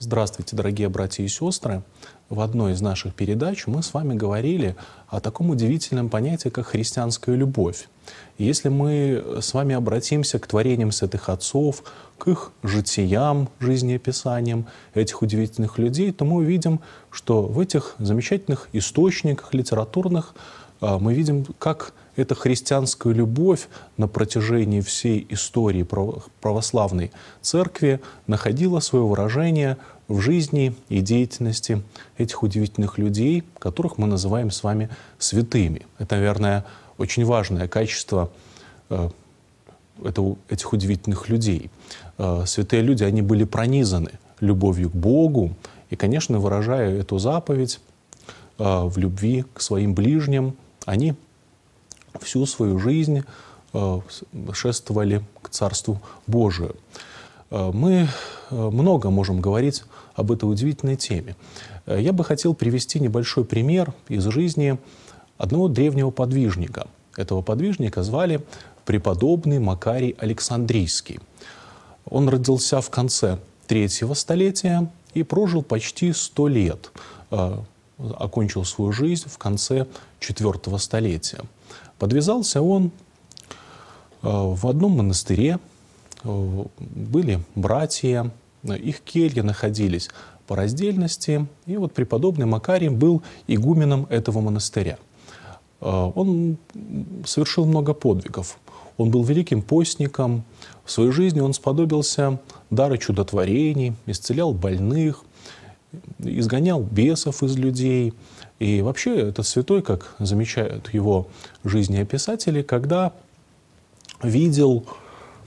Здравствуйте, дорогие братья и сестры! В одной из наших передач мы с вами говорили о таком удивительном понятии, как христианская любовь. если мы с вами обратимся к творениям святых отцов, к их житиям, жизнеописаниям этих удивительных людей, то мы увидим, что в этих замечательных источниках литературных а, мы видим, как эта христианская любовь на протяжении всей истории православной церкви находила свое выражение в жизни и деятельности этих удивительных людей, которых мы называем с вами святыми. Это, наверное, очень важное качество э, этих удивительных людей. Э, святые люди, они были пронизаны любовью к Богу, и, конечно, выражая эту заповедь э, в любви к своим ближним, они всю свою жизнь э, шествовали к Царству Божию. Э, мы э, много можем говорить об этой удивительной теме. Я бы хотел привести небольшой пример из жизни одного древнего подвижника. Этого подвижника звали преподобный Макарий Александрийский. Он родился в конце третьего столетия и прожил почти сто лет, окончил свою жизнь в конце четвертого столетия – Подвязался он э, в одном монастыре, э, были братья, э, их кельи находились по раздельности, и вот преподобный Макарий был игуменом этого монастыря. Он совершил много подвигов. Он был великим постником. В своей жизни он сподобился дары чудотворений, исцелял больных, изгонял бесов из людей. И вообще этот святой, как замечают его жизнеописатели, когда видел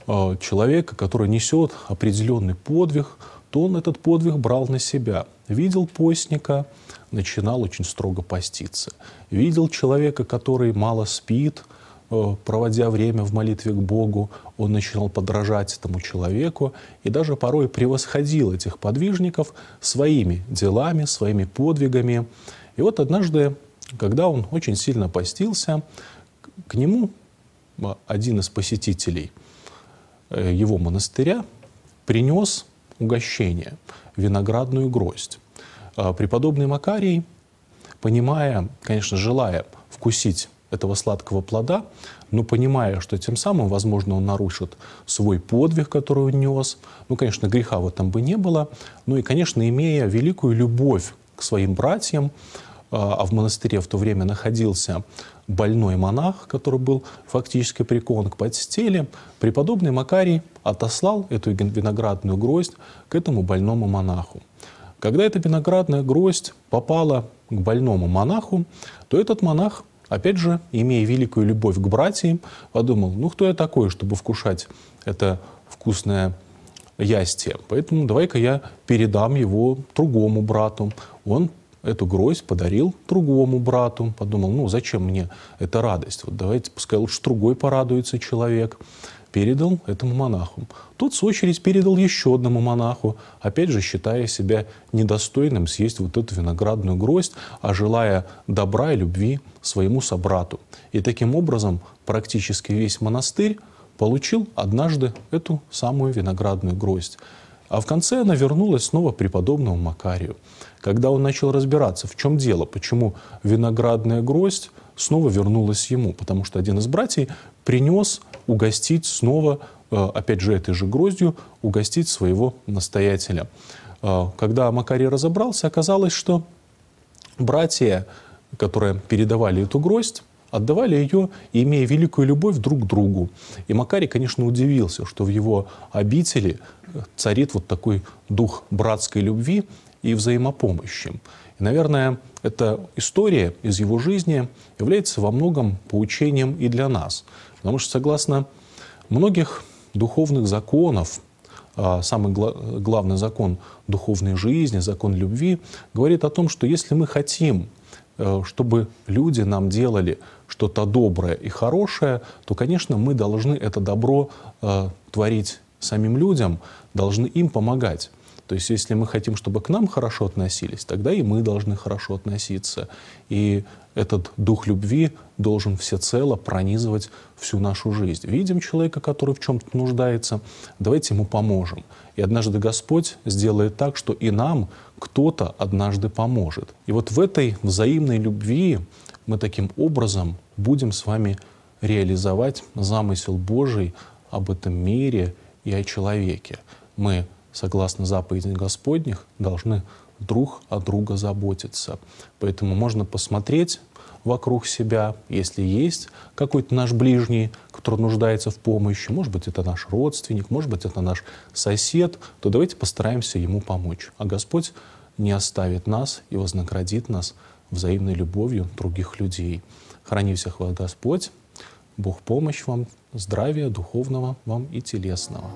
э, человека, который несет определенный подвиг, то он этот подвиг брал на себя. Видел постника, начинал очень строго поститься. Видел человека, который мало спит – Э, проводя время в молитве к Богу, он начинал подражать этому человеку и даже порой превосходил этих подвижников своими делами, своими подвигами. И вот однажды, когда он очень сильно постился, к нему а, один из посетителей э, его монастыря принес угощение, виноградную гроздь. А, преподобный Макарий, понимая, конечно, желая вкусить этого сладкого плода, но понимая, что тем самым, возможно, он нарушит свой подвиг, который он нес. Ну, конечно, греха в этом бы не было. Ну и, конечно, имея великую любовь к своим братьям, а, а в монастыре в то время находился больной монах, который был фактически прикован к подстиле, преподобный Макарий отослал эту виноградную гроздь к этому больному монаху. Когда эта виноградная гроздь попала к больному монаху, то этот монах Опять же, имея великую любовь к братьям, подумал, ну кто я такой, чтобы вкушать это вкусное ястие. Поэтому давай-ка я передам его другому брату. Он эту грозь подарил другому брату. Подумал, ну зачем мне эта радость? Вот давайте, пускай лучше другой порадуется человек передал этому монаху. Тот, в свою очередь, передал еще одному монаху, опять же, считая себя недостойным съесть вот эту виноградную гроздь, а желая добра и любви своему собрату. И таким образом практически весь монастырь получил однажды эту самую виноградную гроздь. А в конце она вернулась снова преподобному Макарию. Когда он начал разбираться, в чем дело, почему виноградная гроздь снова вернулась ему, потому что один из братьев принес угостить снова, э, опять же, этой же гроздью, угостить своего настоятеля. Э, когда Макарий разобрался, оказалось, что братья, которые передавали эту гроздь, отдавали ее, имея великую любовь друг к другу. И Макарий, конечно, удивился, что в его обители э, царит вот такой дух братской любви и взаимопомощи наверное, эта история из его жизни является во многом поучением и для нас. Потому что, согласно многих духовных законов, а, самый главный закон духовной жизни, закон любви, говорит о том, что если мы хотим, э, чтобы люди нам делали что-то доброе и хорошее, то, конечно, мы должны это добро э, творить самим людям, должны им помогать. То есть, если мы хотим, чтобы к нам хорошо относились, тогда и мы должны хорошо относиться. И этот дух любви должен всецело пронизывать всю нашу жизнь. Видим человека, который в чем-то нуждается, давайте ему поможем. И однажды Господь сделает так, что и нам кто-то однажды поможет. И вот в этой взаимной любви мы таким образом будем с вами реализовать замысел Божий об этом мире и о человеке. Мы согласно заповедям Господних, должны друг о друга заботиться. Поэтому можно посмотреть вокруг себя, если есть какой-то наш ближний, который нуждается в помощи, может быть, это наш родственник, может быть, это наш сосед, то давайте постараемся ему помочь. А Господь не оставит нас и вознаградит нас взаимной любовью других людей. Храни всех вас Господь, Бог помощь вам, здравия духовного вам и телесного.